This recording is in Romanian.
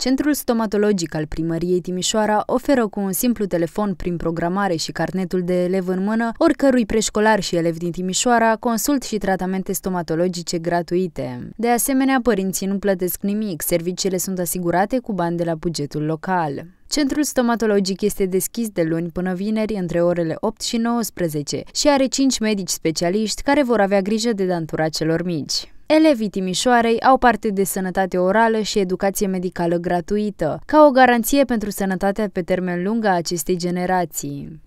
Centrul Stomatologic al Primăriei Timișoara oferă cu un simplu telefon prin programare și carnetul de elev în mână oricărui preșcolar și elev din Timișoara consult și tratamente stomatologice gratuite. De asemenea, părinții nu plătesc nimic, serviciile sunt asigurate cu bani de la bugetul local. Centrul stomatologic este deschis de luni până vineri între orele 8 și 19 și are 5 medici specialiști care vor avea grijă de dantura celor mici. Elevii Timișoarei au parte de sănătate orală și educație medicală gratuită, ca o garanție pentru sănătatea pe termen lung a acestei generații.